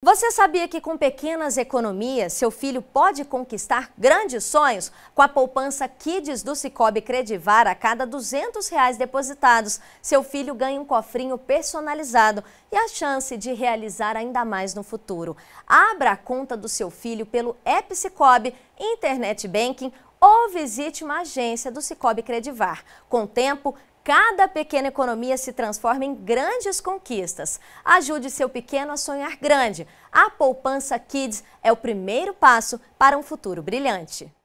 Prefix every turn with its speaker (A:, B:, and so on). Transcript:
A: Você sabia que com pequenas economias, seu filho pode conquistar grandes sonhos? Com a poupança Kids do Cicobi Credivar, a cada R$ 200 reais depositados, seu filho ganha um cofrinho personalizado e a chance de realizar ainda mais no futuro. Abra a conta do seu filho pelo app Cicobi, Internet Banking ou visite uma agência do Cicobi Credivar. Com tempo, Cada pequena economia se transforma em grandes conquistas. Ajude seu pequeno a sonhar grande. A Poupança Kids é o primeiro passo para um futuro brilhante.